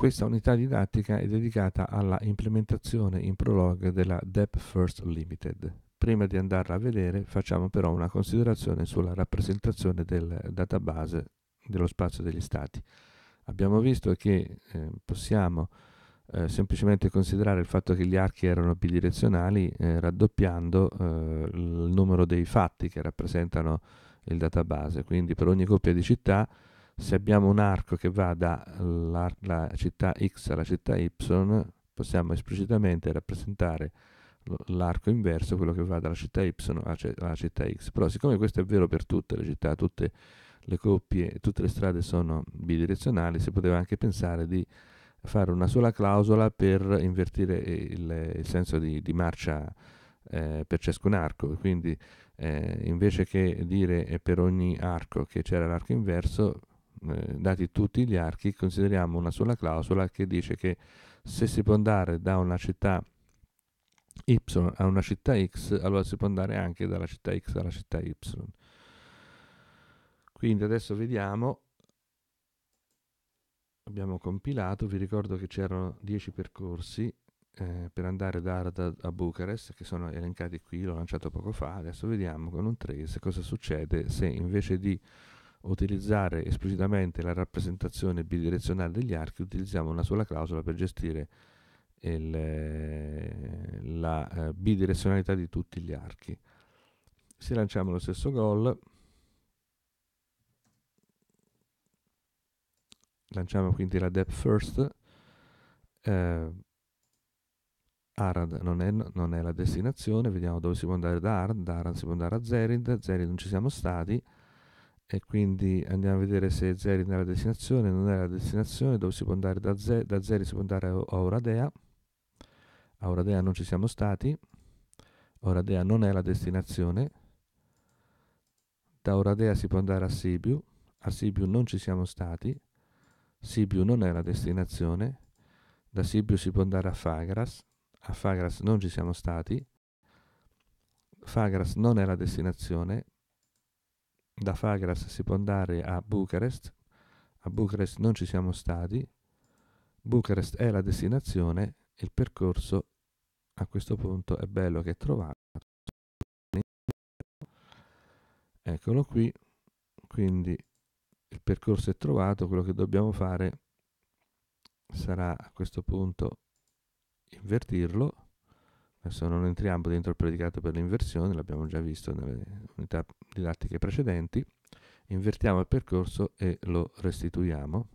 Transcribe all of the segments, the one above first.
Questa unità didattica è dedicata alla implementazione in prologue della DEP First Limited. Prima di andarla a vedere facciamo però una considerazione sulla rappresentazione del database dello spazio degli stati. Abbiamo visto che eh, possiamo eh, semplicemente considerare il fatto che gli archi erano bidirezionali eh, raddoppiando eh, il numero dei fatti che rappresentano il database, quindi per ogni coppia di città se abbiamo un arco che va dalla città X alla città Y, possiamo esplicitamente rappresentare l'arco inverso, quello che va dalla città Y alla città X. Però siccome questo è vero per tutte le città, tutte le coppie, tutte le strade sono bidirezionali, si poteva anche pensare di fare una sola clausola per invertire il, il senso di, di marcia eh, per ciascun arco. Quindi eh, invece che dire per ogni arco che c'era l'arco inverso, eh, dati tutti gli archi, consideriamo una sola clausola che dice che se si può andare da una città Y a una città X, allora si può andare anche dalla città X alla città Y. Quindi adesso vediamo, abbiamo compilato, vi ricordo che c'erano 10 percorsi eh, per andare da Arda a Bucarest, che sono elencati qui, l'ho lanciato poco fa, adesso vediamo con un trace cosa succede se invece di utilizzare esplicitamente la rappresentazione bidirezionale degli archi, utilizziamo una sola clausola per gestire il, eh, la eh, bidirezionalità di tutti gli archi. Se lanciamo lo stesso gol, lanciamo quindi la depth first, eh, Arad non è, non è, la destinazione, vediamo dove si può andare da Arad, da Arad si può andare a Zerid, Zerid non ci siamo stati, e quindi andiamo a vedere se Zeri nella destinazione, non è la destinazione, dove si può andare da, Zeri, da Zeri si può andare a Oradea, a Oradea non ci siamo stati, Oradea non è la destinazione, da Oradea si può andare a Sibiu, a Sibiu non ci siamo stati, Sibiu non è la destinazione, da Sibiu si può andare a Fagras, a Fagras non ci siamo stati, Fagras non è la destinazione, da Fagras si può andare a Bucarest, a Bucarest non ci siamo stati, Bucarest è la destinazione, il percorso a questo punto è bello che è trovato. Eccolo qui, quindi il percorso è trovato, quello che dobbiamo fare sarà a questo punto invertirlo Adesso non entriamo dentro il predicato per l'inversione, l'abbiamo già visto nelle unità didattiche precedenti. Invertiamo il percorso e lo restituiamo.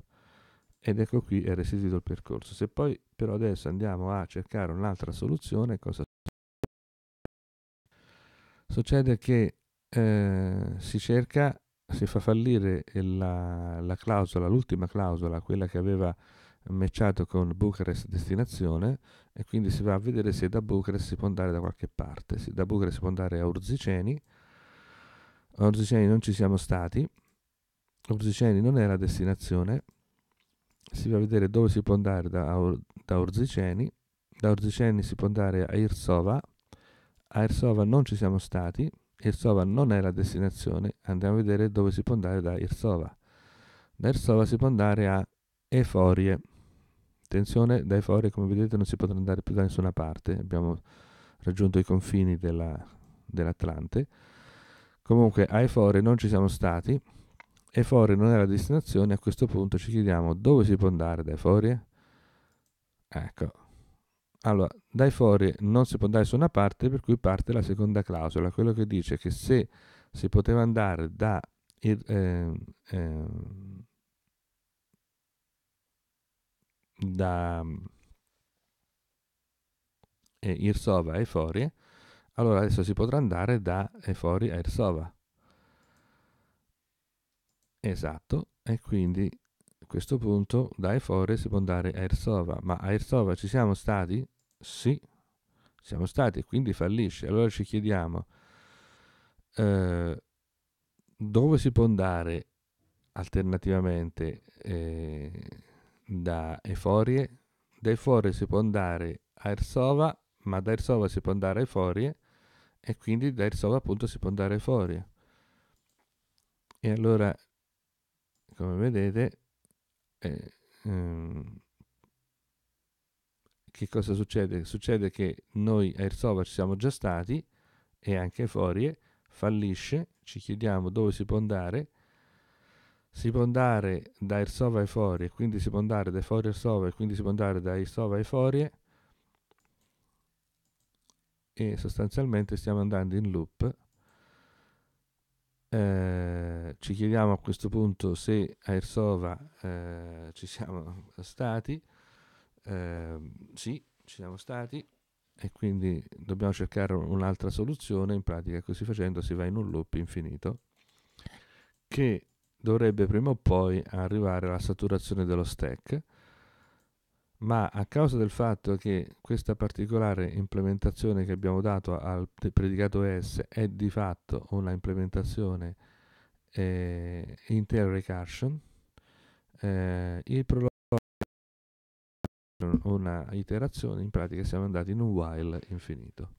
Ed ecco qui è restituito il percorso. Se poi però adesso andiamo a cercare un'altra soluzione, cosa succede? Succede che eh, si cerca, si fa fallire la, la clausola, l'ultima clausola, quella che aveva matchato con Bucharest destinazione e quindi si va a vedere se da Bucharest si può andare da qualche parte. Se da Bucharest si può andare a Urziceni, a Urziceni non ci siamo stati, Urziceni non è la destinazione, si va a vedere dove si può andare da, da Urziceni, da Urziceni si può andare a Irsova, a Irsova non ci siamo stati, Irsova non è la destinazione, andiamo a vedere dove si può andare da Irsova. Da Irsova si può andare a Eforie. Attenzione, dai fori come vedete non si potrà andare più da nessuna parte, abbiamo raggiunto i confini della, dell'Atlante. Comunque ai fori non ci siamo stati, e fori non è la destinazione, a questo punto ci chiediamo dove si può andare dai fori. Ecco, allora dai fori non si può andare da nessuna parte per cui parte la seconda clausola, quello che dice che se si poteva andare da eh, eh, da eh, Irsova a Eforie, allora adesso si potrà andare da Efori a Irsova. Esatto, e quindi a questo punto da Efori si può andare a Irsova, ma a Irsova ci siamo stati? Sì, siamo stati, quindi fallisce. Allora ci chiediamo eh, dove si può andare alternativamente eh, da Eforie, da Eforie si può andare a Ersova, ma da Ersova si può andare a Eforie e quindi da Ersova appunto si può andare a Eforie. E allora, come vedete, eh, ehm, che cosa succede? Succede che noi a Ersova ci siamo già stati e anche Eforie fallisce, ci chiediamo dove si può andare si può andare da Irsova ai Forie, quindi si può andare da Forie a Irsova e quindi si può andare da Irsova ai Forie e sostanzialmente stiamo andando in loop. Eh, ci chiediamo a questo punto se a Irsova eh, ci siamo stati. Eh, sì, ci siamo stati e quindi dobbiamo cercare un'altra soluzione. In pratica, così facendo si va in un loop infinito che dovrebbe prima o poi arrivare alla saturazione dello stack, ma a causa del fatto che questa particolare implementazione che abbiamo dato al predicato S è di fatto una implementazione eh, inter recursion, eh, il prologo una iterazione, in pratica siamo andati in un while infinito.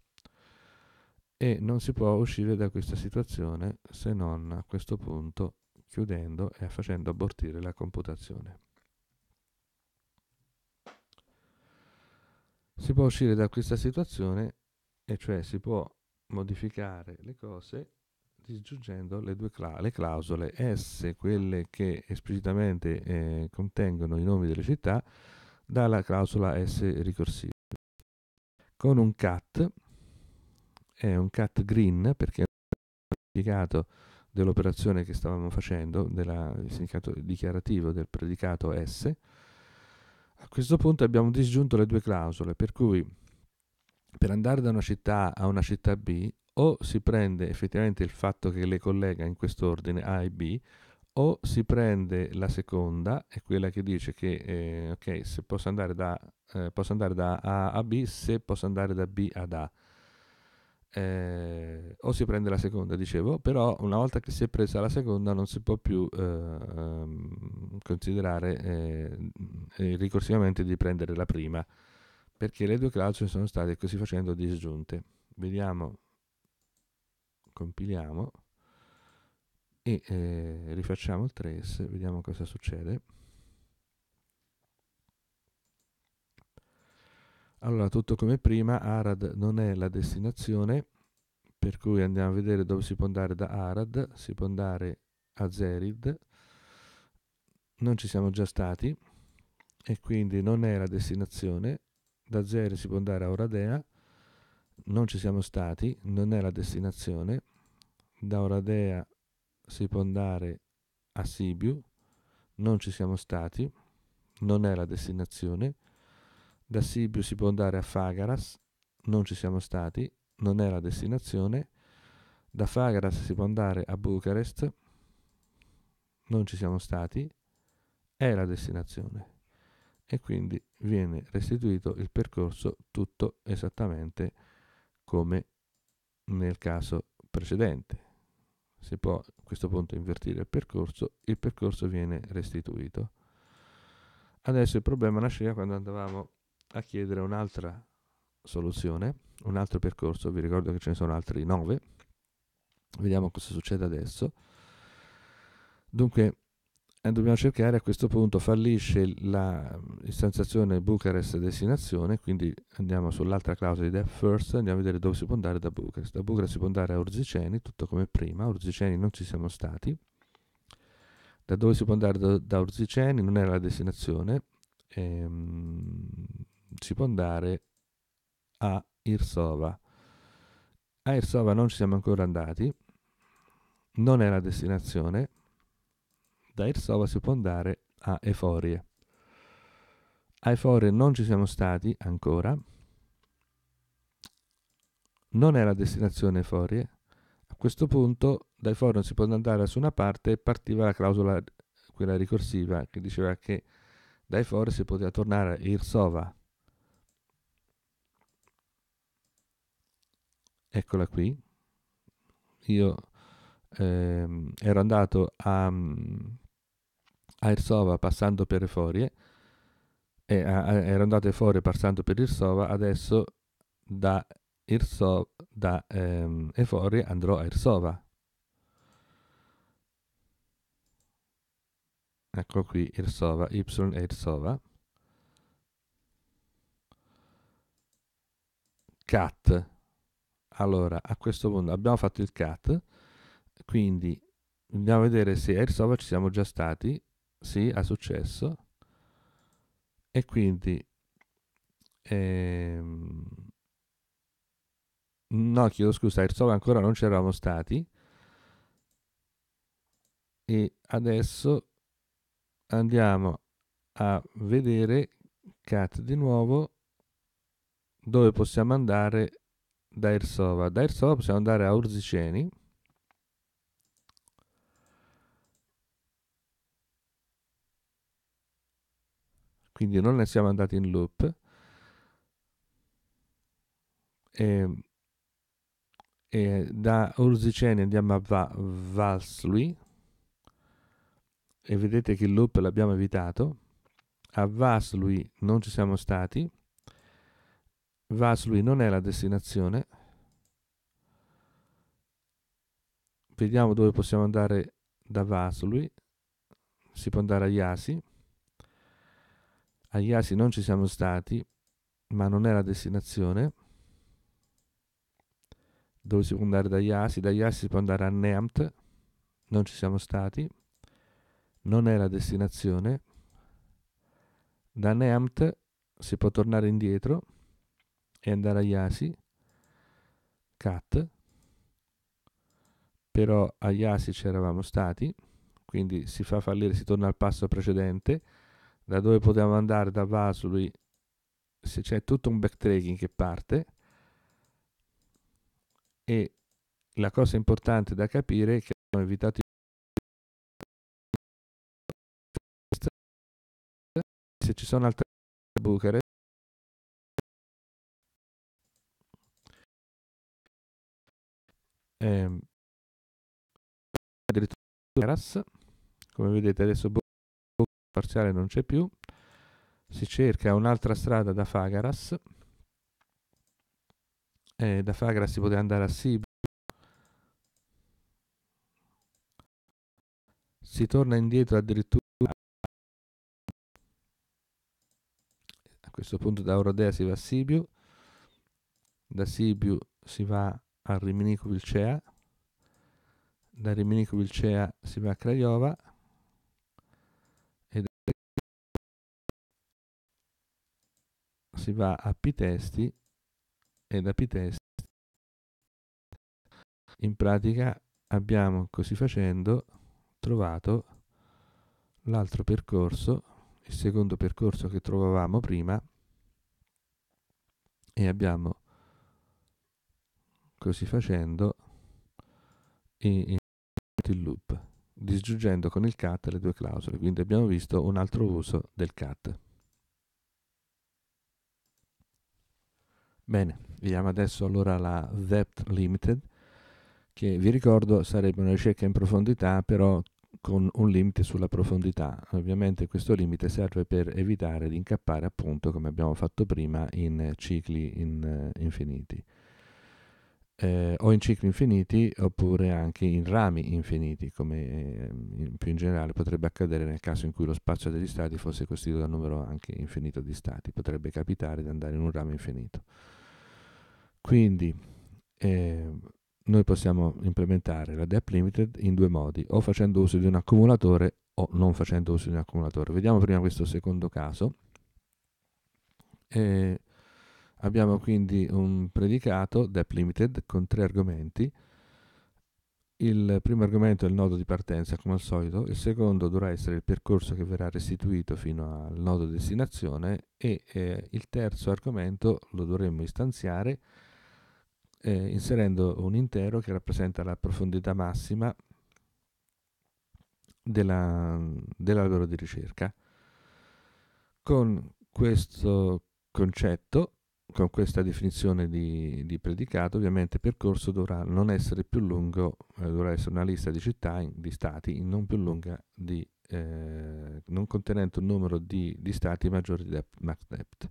E non si può uscire da questa situazione se non a questo punto chiudendo e facendo abortire la computazione. Si può uscire da questa situazione, e cioè si può modificare le cose disgiungendo le due cla- le clausole S, quelle che esplicitamente eh, contengono i nomi delle città, dalla clausola S ricorsiva. Con un cat, è un cat green perché è modificato dell'operazione che stavamo facendo, del significato dichiarativo del predicato S, a questo punto abbiamo disgiunto le due clausole, per cui per andare da una città A a una città B o si prende effettivamente il fatto che le collega in quest'ordine A e B, o si prende la seconda, è quella che dice che eh, okay, posso, andare da, eh, posso andare da A a B se posso andare da B ad A eh, o si prende la seconda, dicevo, però una volta che si è presa la seconda non si può più eh, ehm, considerare eh, ricorsivamente di prendere la prima, perché le due clausole sono state così facendo disgiunte. Vediamo, compiliamo e eh, rifacciamo il trace, vediamo cosa succede. Allora, tutto come prima, Arad non è la destinazione, per cui andiamo a vedere dove si può andare da Arad, si può andare a Zerid, non ci siamo già stati e quindi non è la destinazione, da Zerid si può andare a Oradea, non ci siamo stati, non è la destinazione, da Oradea si può andare a Sibiu, non ci siamo stati, non è la destinazione, da Sibiu si può andare a Fagaras, non ci siamo stati, non è la destinazione. Da Fagaras si può andare a Bucarest, non ci siamo stati, è la destinazione. E quindi viene restituito il percorso tutto esattamente come nel caso precedente. Si può a questo punto invertire il percorso, il percorso viene restituito. Adesso il problema nasceva quando andavamo a chiedere un'altra soluzione, un altro percorso, vi ricordo che ce ne sono altri nove, vediamo cosa succede adesso. Dunque, eh, dobbiamo cercare a questo punto, fallisce la mm, Bucharest destinazione, quindi andiamo sull'altra clausola di Death First, andiamo a vedere dove si può andare da Bucharest. Da Bucharest si può andare a Urziceni, tutto come prima, Urziceni non ci siamo stati. Da dove si può andare da, da Urziceni non era la destinazione, ehm, si può andare a Irsova. A Irsova non ci siamo ancora andati, non è la destinazione. Da Irsova si può andare a Eforie. A Eforie non ci siamo stati ancora. Non è la destinazione Eforie. A questo punto da dai non si può andare da nessuna parte e partiva la clausola, quella ricorsiva, che diceva che da forum si poteva tornare a Irsova eccola qui, io ehm, ero andato a, mm, a Irsova passando per Eforie, eh, ero andato a Eforie passando per Irsova, adesso da, Irso, da ehm, Eforie andrò a Irsova. Ecco qui Irsova, Y e Irsova. Cat allora, a questo punto abbiamo fatto il cat quindi andiamo a vedere se a Airsova ci siamo già stati. Sì, ha successo. E quindi... Ehm, no, chiedo scusa, a Airsova ancora non ci eravamo stati. E adesso andiamo a vedere cat di nuovo dove possiamo andare da Irsova. Da Irsova possiamo andare a Urziceni. Quindi non ne siamo andati in loop. E, e da Urziceni andiamo a Va- Vaslui. E vedete che il loop l'abbiamo evitato. A Vaslui non ci siamo stati Vaslui non è la destinazione. Vediamo dove possiamo andare da Vaslui. Si può andare a Iasi. A Iasi non ci siamo stati, ma non è la destinazione. Dove si può andare da Yasi? Da Iasi si può andare a Neamt. Non ci siamo stati. Non è la destinazione. Da Neamt si può tornare indietro andare Endarayashi, Cat, però a Yasi eravamo stati, quindi si fa fallire, si torna al passo precedente, da dove potevamo andare da Vasului, se c'è tutto un backtracking che parte e la cosa importante da capire è che abbiamo evitato se ci sono altre bucare ehm, addirittura Veras, come vedete adesso Bo- parziale non c'è più, si cerca un'altra strada da Fagaras, eh, da Fagaras si poteva andare a Sibiu, si torna indietro addirittura a questo punto da Orodea si va a Sibiu, da Sibiu si va a Rimini Vilcea, da Riminico Vilcea si va a Craiova e da si va a Pitesti e da Pitesti in pratica abbiamo così facendo trovato l'altro percorso, il secondo percorso che trovavamo prima e abbiamo Così facendo in il loop, disgiungendo con il cat le due clausole. Quindi abbiamo visto un altro uso del cat. Bene, vediamo adesso allora la depth limited, che vi ricordo sarebbe una ricerca in profondità, però con un limite sulla profondità. Ovviamente questo limite serve per evitare di incappare appunto, come abbiamo fatto prima, in cicli in, uh, infiniti eh, o in cicli infiniti oppure anche in rami infiniti, come eh, in più in generale potrebbe accadere nel caso in cui lo spazio degli stati fosse costituito da un numero anche infinito di stati, potrebbe capitare di andare in un ramo infinito. Quindi eh, noi possiamo implementare la depth limited in due modi, o facendo uso di un accumulatore o non facendo uso di un accumulatore. Vediamo prima questo secondo caso. Eh, Abbiamo quindi un predicato, depth limited, con tre argomenti. Il primo argomento è il nodo di partenza, come al solito, il secondo dovrà essere il percorso che verrà restituito fino al nodo destinazione e eh, il terzo argomento lo dovremmo istanziare eh, inserendo un intero che rappresenta la profondità massima della, dell'albero di ricerca. Con questo concetto con questa definizione di, di, predicato, ovviamente il percorso dovrà non essere più lungo, eh, dovrà essere una lista di città, in, di stati, non più lunga di, eh, non contenente un numero di, di stati maggiori di dep- max debt.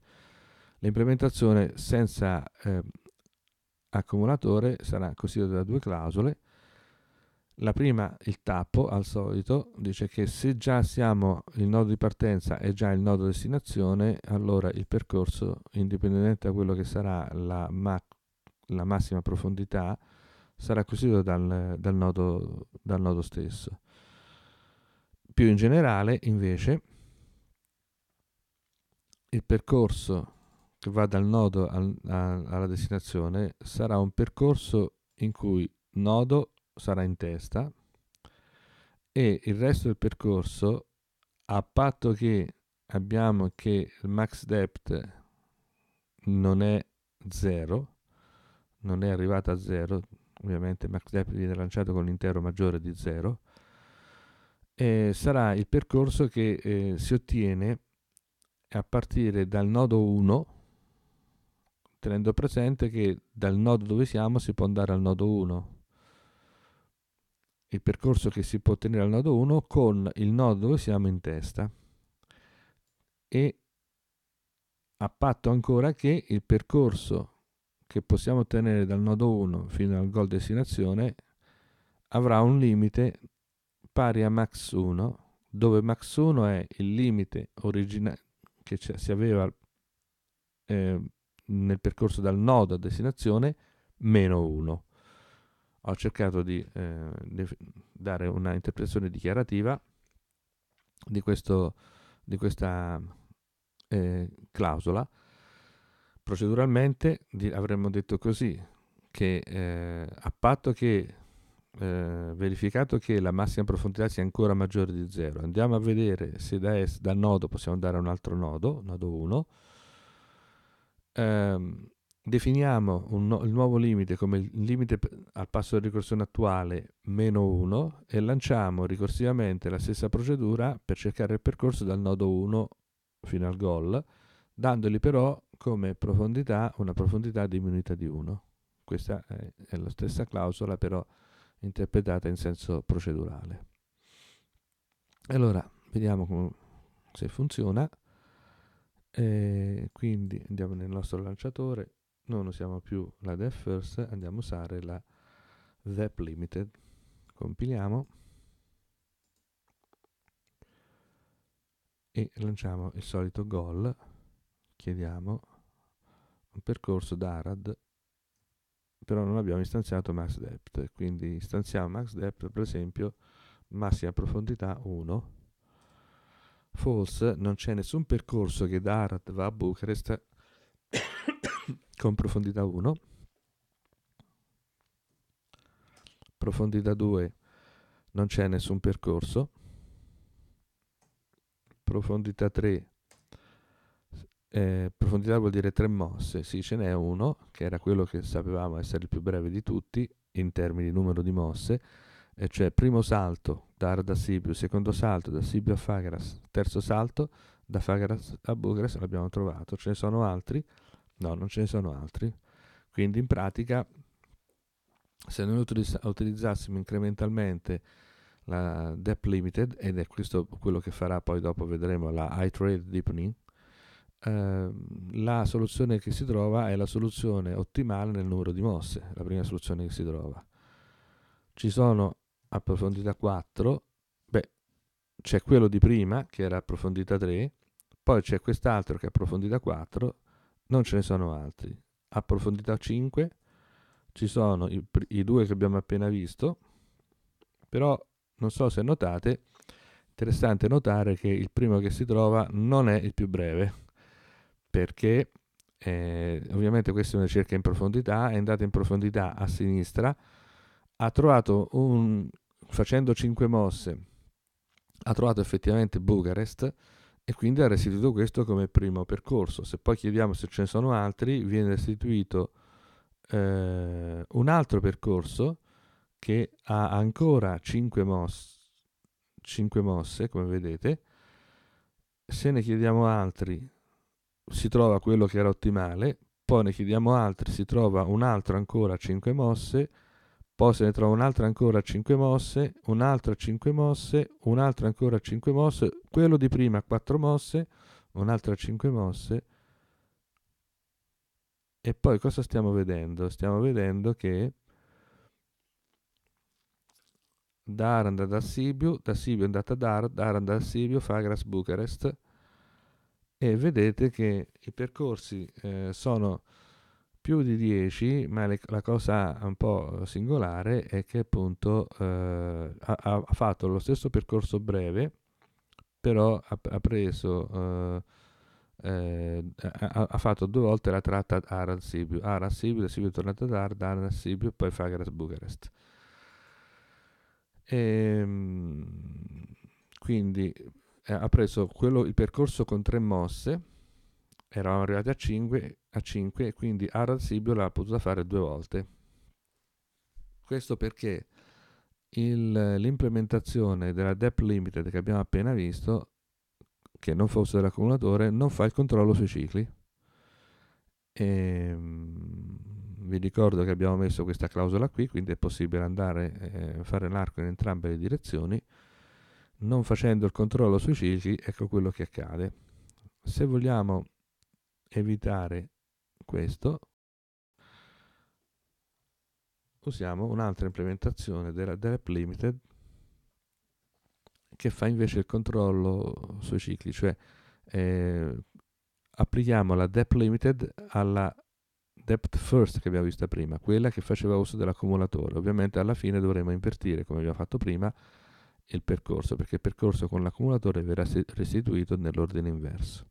L'implementazione senza eh, accumulatore sarà costituita da due clausole, la prima, il tappo, al solito, dice che se già siamo il nodo di partenza e già il nodo destinazione, allora il percorso, indipendentemente da quello che sarà la, ma- la massima profondità, sarà costituito dal, dal, nodo, dal nodo stesso. Più in generale, invece, il percorso che va dal nodo al, a, alla destinazione sarà un percorso in cui nodo sarà in testa e il resto del percorso, a patto che abbiamo che il max depth non è 0, non è arrivato a 0, ovviamente max depth viene lanciato con l'intero maggiore di 0, eh, sarà il percorso che eh, si ottiene a partire dal nodo 1, tenendo presente che dal nodo dove siamo si può andare al nodo 1, il percorso che si può ottenere al nodo 1 con il nodo dove siamo in testa e a patto ancora che il percorso che possiamo ottenere dal nodo 1 fino al gol destinazione avrà un limite pari a max 1 dove max 1 è il limite originale che si aveva eh, nel percorso dal nodo a destinazione meno 1 ho cercato di eh, dare una interpretazione dichiarativa di, questo, di questa eh, clausola. Proceduralmente di, avremmo detto così, che eh, a patto che eh, verificato che la massima profondità sia ancora maggiore di 0, andiamo a vedere se da est, dal nodo possiamo andare a un altro nodo, nodo 1, ehm, Definiamo no, il nuovo limite come il limite al passo di ricorsione attuale meno 1 e lanciamo ricorsivamente la stessa procedura per cercare il percorso dal nodo 1 fino al gol, dandogli però come profondità una profondità diminuita di 1. Questa è la stessa clausola però interpretata in senso procedurale. Allora, vediamo come, se funziona. E quindi andiamo nel nostro lanciatore non usiamo più la def first, andiamo a usare la dep limited. Compiliamo e lanciamo il solito goal, chiediamo un percorso da ARAD, però non abbiamo istanziato max depth, quindi istanziamo max depth per esempio massima profondità 1, false, non c'è nessun percorso che da ARAD va a Bucharest con profondità 1, profondità 2 non c'è nessun percorso, profondità 3 eh, profondità vuol dire tre mosse, sì ce n'è uno che era quello che sapevamo essere il più breve di tutti in termini di numero di mosse, e cioè primo salto da Arda Sibiu, secondo salto da Sibiu a Fagras, terzo salto da Fagras a Bugres, l'abbiamo trovato, ce ne sono altri, No, non ce ne sono altri. Quindi in pratica se noi utilizzassimo incrementalmente la Depth Limited, ed è questo quello che farà poi dopo vedremo la iTrade Deepening, eh, la soluzione che si trova è la soluzione ottimale nel numero di mosse, la prima soluzione che si trova. Ci sono a profondità 4, beh, c'è quello di prima che era a profondità 3, poi c'è quest'altro che è a profondità 4 non ce ne sono altri. A profondità 5 ci sono i, i due che abbiamo appena visto, però non so se notate, interessante notare che il primo che si trova non è il più breve, perché eh, ovviamente questa è una ricerca in profondità, è andata in profondità a sinistra, ha trovato un, facendo 5 mosse, ha trovato effettivamente Bucarest, e quindi ha restituito questo come primo percorso. Se poi chiediamo se ce ne sono altri, viene restituito eh, un altro percorso che ha ancora 5, mos- 5 mosse, come vedete. Se ne chiediamo altri, si trova quello che era ottimale, poi ne chiediamo altri, si trova un altro ancora 5 mosse poi se ne trova un'altra ancora a 5 mosse, un'altra a 5 mosse, un'altra ancora a 5 mosse, quello di prima a 4 mosse, un'altra a 5 mosse. E poi cosa stiamo vedendo? Stiamo vedendo che Dara Aranda da Sibiu, da Sibiu è andata a Dara, Dara Aranda da Sibiu, Fagras Bucarest e vedete che i percorsi eh, sono più di 10, ma le, la cosa un po' singolare è che appunto eh, ha, ha, fatto lo stesso percorso breve, però ha, ha preso... Eh, eh ha, ha, fatto due volte la tratta ad Aran Sibiu, Aran Sibiu, da Sibiu è da Aran Sibiu e poi Fagras Bucarest. E, ehm, quindi eh, ha preso quello, il percorso con tre mosse, eravamo arrivati a 5 a 5 e quindi Aransibio l'ha potuta fare due volte. Questo perché il, l'implementazione della depth limited che abbiamo appena visto, che non fosse dell'accumulatore, non fa il controllo sui cicli. E, ehm, vi ricordo che abbiamo messo questa clausola qui, quindi è possibile andare a eh, fare l'arco in entrambe le direzioni, non facendo il controllo sui cicli, ecco quello che accade. Se vogliamo evitare questo usiamo un'altra implementazione della DEP Limited che fa invece il controllo sui cicli, cioè eh, applichiamo la DEP Limited alla Depth First che abbiamo vista prima, quella che faceva uso dell'accumulatore. Ovviamente alla fine dovremo invertire, come abbiamo fatto prima, il percorso, perché il percorso con l'accumulatore verrà restituito nell'ordine inverso.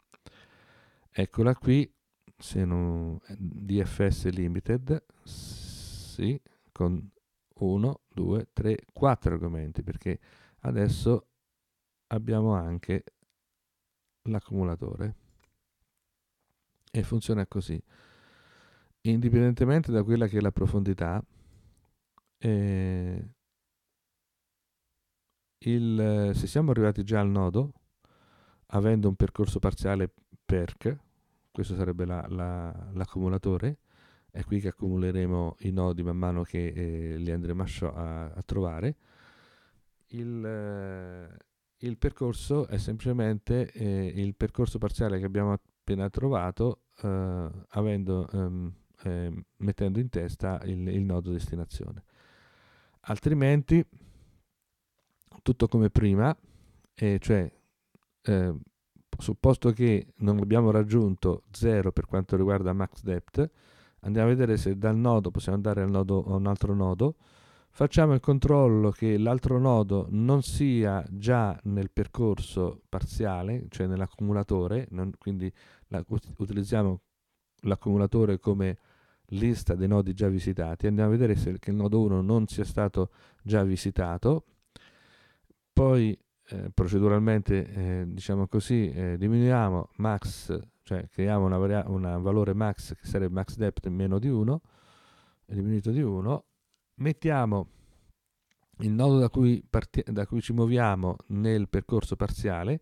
Eccola qui se non, eh, DFS Limited, sì, con 1, 2, 3, 4 argomenti, perché adesso abbiamo anche l'accumulatore e funziona così. Indipendentemente da quella che è la profondità, eh, il, se siamo arrivati già al nodo, avendo un percorso parziale PERC, questo sarebbe la, la, l'accumulatore, è qui che accumuleremo i nodi man mano che eh, li andremo a, scio- a, a trovare. Il, eh, il, percorso è semplicemente eh, il percorso parziale che abbiamo appena trovato eh, avendo, ehm, ehm, mettendo in testa il, il nodo destinazione. Altrimenti, tutto come prima, eh, cioè eh, supposto che non abbiamo raggiunto 0 per quanto riguarda max depth, andiamo a vedere se dal nodo possiamo andare al nodo, a un altro nodo, facciamo il controllo che l'altro nodo non sia già nel percorso parziale, cioè nell'accumulatore, non, quindi la, utilizziamo l'accumulatore come lista dei nodi già visitati, andiamo a vedere se il nodo 1 non sia stato già visitato, poi eh, proceduralmente, eh, diciamo così, eh, diminuiamo max, cioè creiamo un varia- valore max che sarebbe max depth meno di 1, diminuito di 1, mettiamo il nodo da cui, parti- da cui, ci muoviamo nel percorso parziale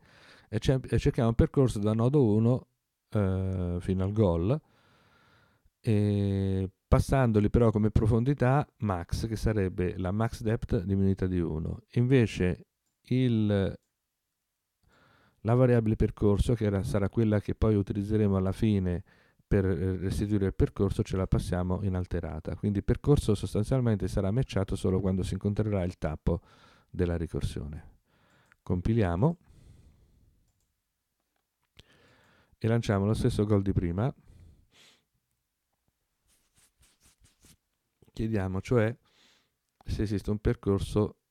e, ce- e cerchiamo un percorso da nodo 1 eh, fino al goal, passandoli però come profondità max, che sarebbe la max depth diminuita di 1. Invece il, la variabile percorso, che era, sarà quella che poi utilizzeremo alla fine per eh, restituire il percorso, ce la passiamo inalterata. Quindi il percorso sostanzialmente sarà matchato solo quando si incontrerà il tappo della ricorsione. Compiliamo e lanciamo lo stesso gol di prima. Chiediamo cioè se esiste un percorso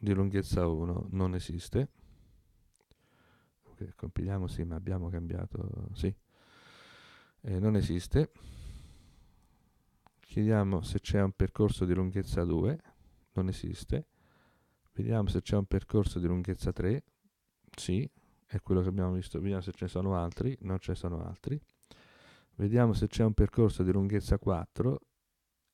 di lunghezza 1 non esiste. Okay, compiliamo, sì, ma abbiamo cambiato, sì. Eh, non esiste. Chiediamo se c'è un percorso di lunghezza 2, non esiste. Vediamo se c'è un percorso di lunghezza 3, sì, è quello che abbiamo visto. Vediamo se ce ne sono altri, non ce ne sono altri. Vediamo se c'è un percorso di lunghezza 4,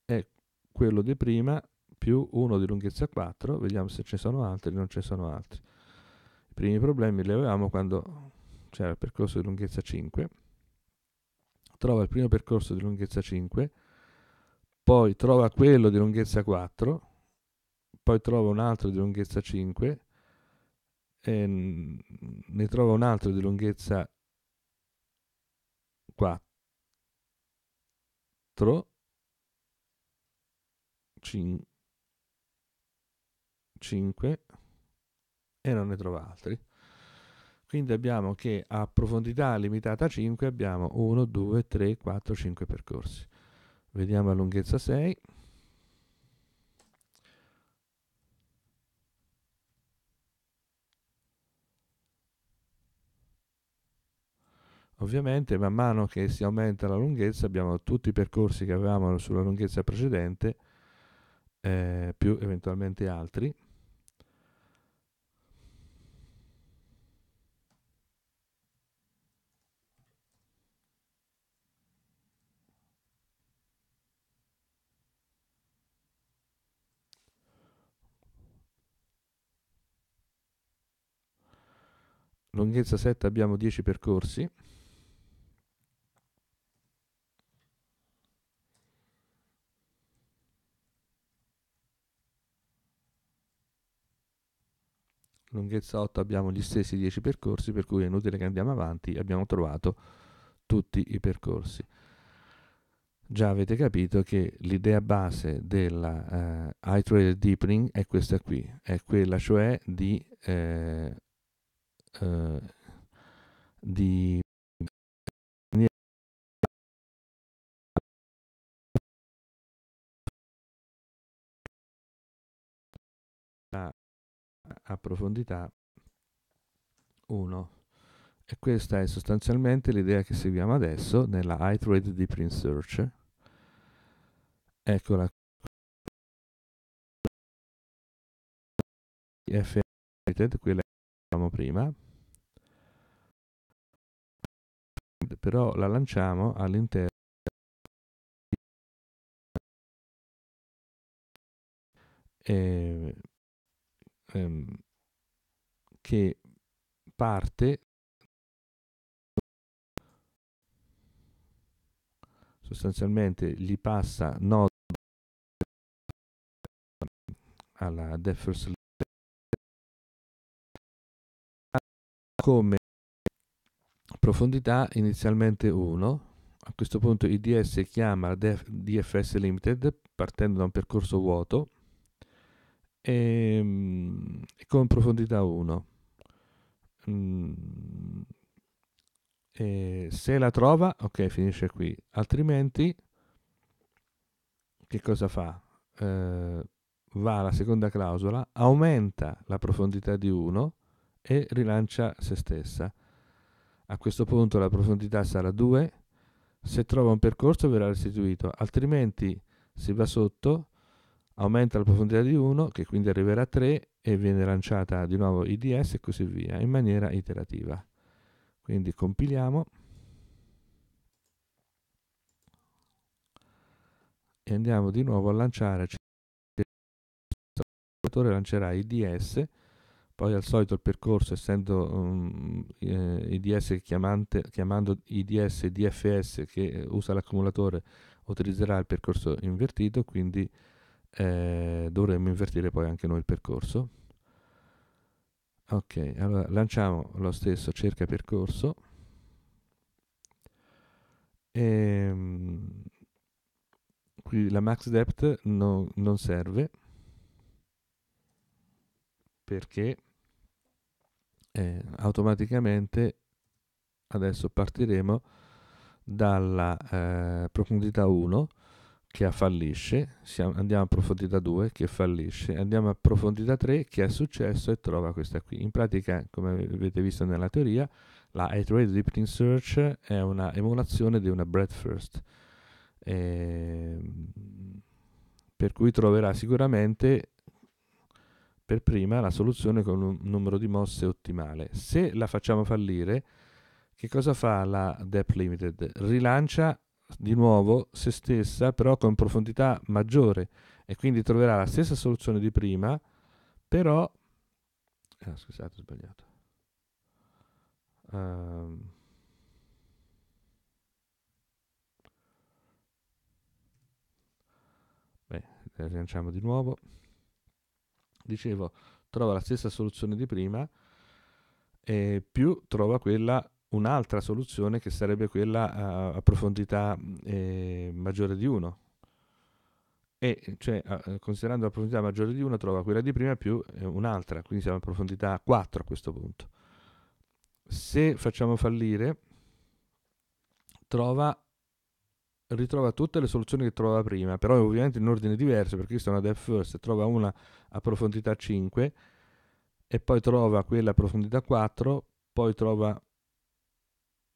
è quello di prima, più 1 di lunghezza 4, vediamo se ci sono altri, non ci sono altri. I primi problemi li avevamo quando c'era il percorso di lunghezza 5, trova il primo percorso di lunghezza 5, poi trova quello di lunghezza 4, poi trova un altro di lunghezza 5, ne trova un altro di lunghezza 4, 5, 5 e non ne trova altri. Quindi abbiamo che a profondità limitata a 5 abbiamo 1, 2, 3, 4, 5 percorsi. Vediamo a lunghezza 6. Ovviamente man mano che si aumenta la lunghezza abbiamo tutti i percorsi che avevamo sulla lunghezza precedente eh, più eventualmente altri. lunghezza 7 abbiamo 10 percorsi lunghezza 8 abbiamo gli stessi 10 percorsi per cui è inutile che andiamo avanti abbiamo trovato tutti i percorsi già avete capito che l'idea base della eh, high threaded deepening è questa qui è quella cioè di eh, eh, di a profondità 1 e questa è sostanzialmente l'idea che seguiamo adesso nella iTrade Deep Search eccola F quella lanciavamo prima, però la lanciamo all'interno eh, che parte sostanzialmente gli passa nodo alla dead come profondità inizialmente 1, a questo punto IDS chiama DFS Limited partendo da un percorso vuoto e, ehm, e con profondità 1. Mm, e se la trova, ok, finisce qui, altrimenti che cosa fa? Eh, va alla seconda clausola, aumenta la profondità di 1 e rilancia se stessa. A questo punto la profondità sarà 2, se trova un percorso verrà restituito, altrimenti si va sotto, aumenta la profondità di 1 che quindi arriverà a 3 e viene lanciata di nuovo IDS e così via in maniera iterativa. Quindi compiliamo e andiamo di nuovo a lanciare il calcolatore lancerà IDS poi al solito il percorso, essendo um, eh, IDS chiamante, chiamando IDS DFS che usa l'accumulatore, utilizzerà il percorso invertito, quindi eh, dovremmo invertire poi anche noi il percorso. Ok, allora lanciamo lo stesso cerca percorso. E, ehm, qui la max depth no, non serve perché eh, automaticamente adesso partiremo dalla eh, profondità 1 che fallisce, siamo, andiamo a profondità 2 che fallisce, andiamo a profondità 3 che ha successo e trova questa qui. In pratica, come avete visto nella teoria, la Iterate Deepening Search è una emulazione di una breadth first, eh, per cui troverà sicuramente per prima la soluzione con un numero di mosse ottimale. Se la facciamo fallire, che cosa fa la Depth Limited? Rilancia di nuovo se stessa, però con profondità maggiore e quindi troverà la stessa soluzione di prima, però... Ah, scusate, ho sbagliato. Um... Beh, rilanciamo di nuovo dicevo, trova la stessa soluzione di prima, eh, più trova quella, un'altra soluzione che sarebbe quella a, a profondità eh, maggiore di 1. E cioè, considerando la profondità maggiore di 1, trova quella di prima più eh, un'altra, quindi siamo a profondità 4 a questo punto. Se facciamo fallire, trova ritrova tutte le soluzioni che trovava prima, però ovviamente in ordine diverso, perché questa è una depth first, trova una a profondità 5 e poi trova quella a profondità 4, poi trova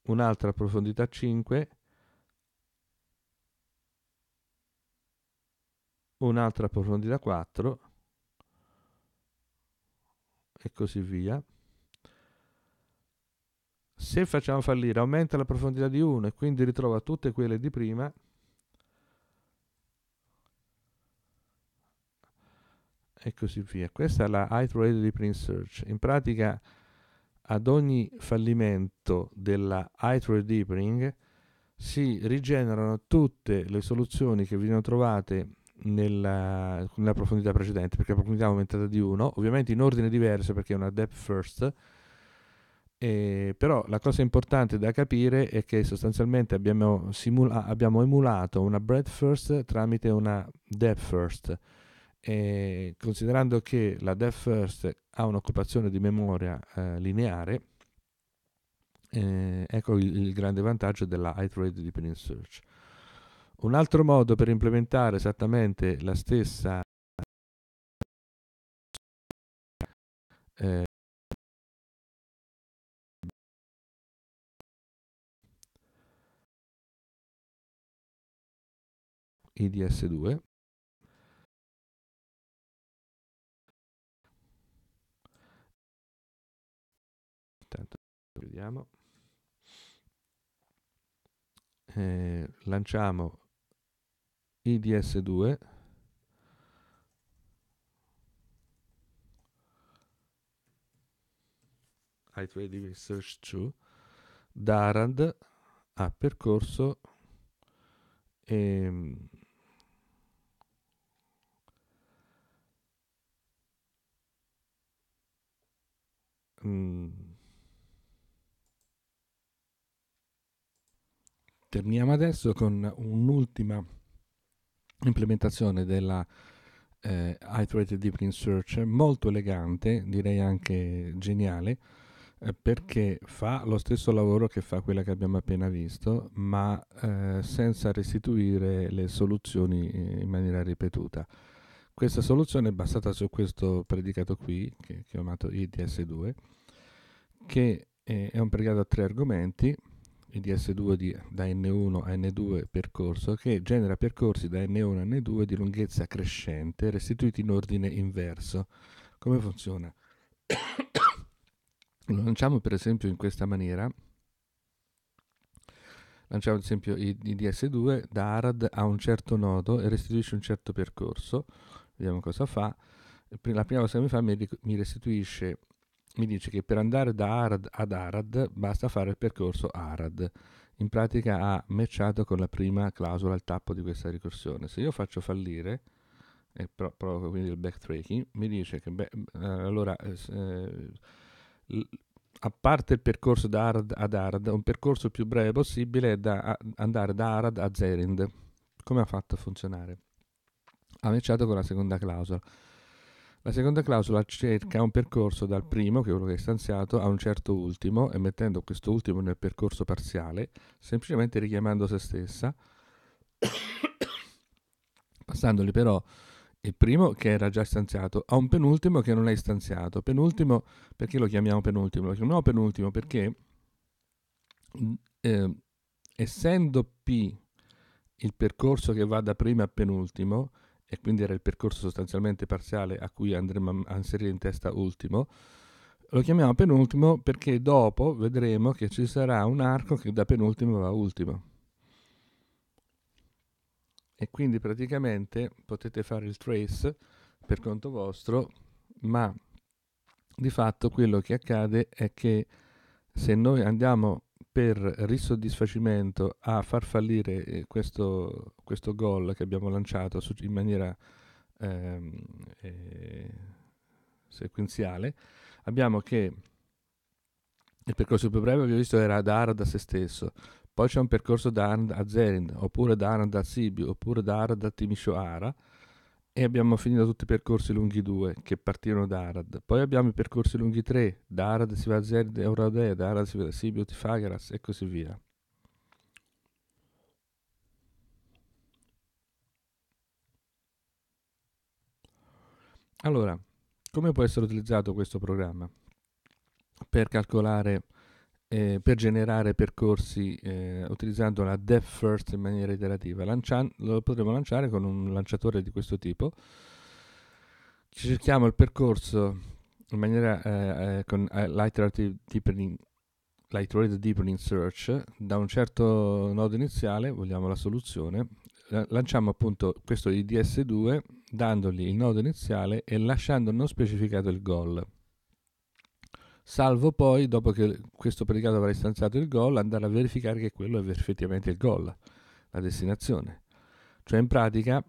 un'altra a profondità 5, un'altra a profondità 4 e così via se facciamo fallire aumenta la profondità di 1 e quindi ritrova tutte quelle di prima e così via. Questa è la iterated rate di search. In pratica ad ogni fallimento della iterated rate deepering si rigenerano tutte le soluzioni che venivano trovate nella, nella, profondità precedente, perché la profondità è aumentata di 1, ovviamente in ordine diverso perché è una depth first, eh, però la cosa importante da capire è che sostanzialmente abbiamo, simula- abbiamo emulato una breadth first tramite una depth first. Eh, considerando che la depth first ha un'occupazione di memoria eh, lineare, eh, ecco il, il, grande vantaggio della height rate dependent search. Un altro modo per implementare esattamente la stessa eh, IDS2 intanto chiudiamo eh, lanciamo IDS2 High Research 2 DARAD ha percorso ehm, Mm. terminiamo adesso con un'ultima implementazione della eh, Iterated Deep Print Search, molto elegante, direi anche geniale, eh, perché fa lo stesso lavoro che fa quella che abbiamo appena visto, ma eh, senza restituire le soluzioni eh, in maniera ripetuta. Questa soluzione è basata su questo predicato qui, che è chiamato IDS2, che eh, è un pregato a tre argomenti, ds 2 di, da N1 a N2 percorso, che genera percorsi da N1 a N2 di lunghezza crescente, restituiti in ordine inverso. Come funziona? Lo lanciamo per esempio in questa maniera. Lanciamo ad esempio ds 2 da ARAD a un certo nodo e restituisce un certo percorso. Vediamo cosa fa. La prima cosa che mi fa mi restituisce mi dice che per andare da Arad ad Arad basta fare il percorso Arad. In pratica ha matchato con la prima clausola il tappo di questa ricorsione. Se io faccio fallire, e pro- provo quindi il backtracking, mi dice che beh, eh, allora, eh, eh a parte il percorso da Arad ad Arad, un percorso più breve possibile è da andare da Arad a Zerind. Come ha fatto a funzionare? Ha matchato con la seconda clausola la seconda clausola cerca un percorso dal primo, che è quello che è stanziato, a un certo ultimo e mettendo questo ultimo nel percorso parziale, semplicemente richiamando se stessa, passandoli però il primo che era già stanziato a un penultimo che non è stanziato. Penultimo perché lo chiamiamo penultimo? Lo chiamiamo penultimo perché eh, essendo P il percorso che va da prima a penultimo, e quindi era il percorso sostanzialmente parziale a cui andremo a inserire in testa ultimo, lo chiamiamo penultimo perché dopo vedremo che ci sarà un arco che da penultimo va a ultimo. E quindi praticamente potete fare il trace per conto vostro, ma di fatto quello che accade è che se noi andiamo per risoddisfacimento a far fallire eh, questo, questo gol che abbiamo lanciato in maniera ehm, eh, sequenziale, abbiamo che il percorso più breve, abbiamo visto, era da Arad a se stesso, poi c'è un percorso da Arad a Zerin, oppure da Arad a Sibiu, oppure da Arad a Timisoara, e abbiamo finito tutti i percorsi lunghi 2 che partirono da Arad. Poi abbiamo i percorsi lunghi 3, da Arad si va a Zerd e Euradea, da Arad si va a Sibiot, Fagaras e così via. Allora, come può essere utilizzato questo programma? Per calcolare eh, per generare percorsi eh, utilizzando la depth first in maniera iterativa. Lancian- lo potremo lanciare con un lanciatore di questo tipo. Ci cerchiamo il percorso in maniera eh, eh con eh, l'iterative deepening, l'iterative deepening search da un certo nodo iniziale, vogliamo la soluzione, lanciamo appunto questo IDS2 dandogli il nodo iniziale e lasciando non specificato il goal salvo poi, dopo che questo predicato avrà istanziato il gol, andare a verificare che quello è effettivamente il gol, la destinazione. Cioè in pratica,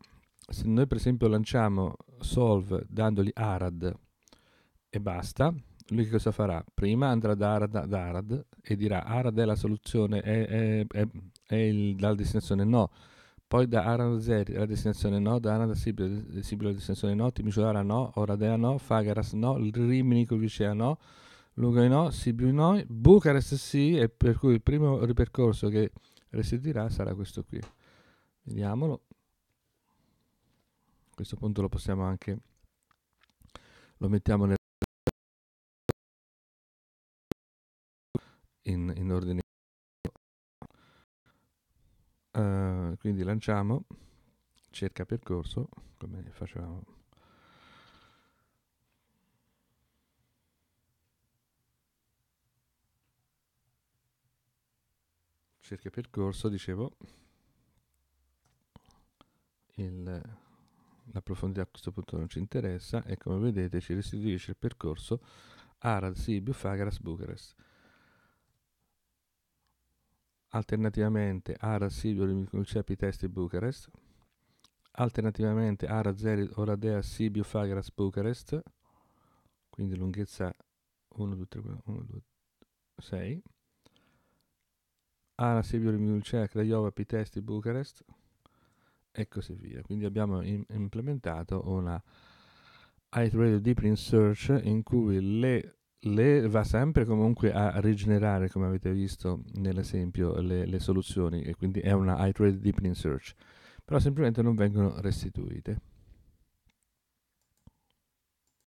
se noi per esempio lanciamo solve dandogli arad e basta, lui che cosa farà? Prima andrà da Arad, ad Arad e dirà Arad è la soluzione, è, è, è, è il, la destinazione no. Poi da Arad Zeri la destinazione no, da Arad a Sibilo la destinazione no, Timisoara no, Oradea no, Fagaras no, Rimini Covicea no, Luganò, Sibunoi, Bucarest sì, e per cui il primo ripercorso che residirà sarà questo qui. Vediamolo. A questo punto lo possiamo anche... lo mettiamo nel... in, in ordine... Uh, quindi lanciamo, cerca percorso, come facevamo cerca percorso, dicevo, il, la profondità a questo punto non ci interessa e come vedete ci restituisce il percorso Arad, Sibiu, Fagras, Bucarest. Alternativamente Arad, Sibiu, Rimikulcepi, Testi, Bucarest. Alternativamente Arad, Zerid, Oradea, Sibiu, Fagras, Bucarest. Quindi lunghezza 1, 2, 3, 1, 2, 6 Ara Silvio Rimulcea, Craiova, Pitesti, Bucarest e così via. Quindi abbiamo in- implementato una iTradio Deep Search in cui le le va sempre comunque a rigenerare, come avete visto nell'esempio, le, le soluzioni e quindi è una iTrade Deepening Search, però semplicemente non vengono restituite.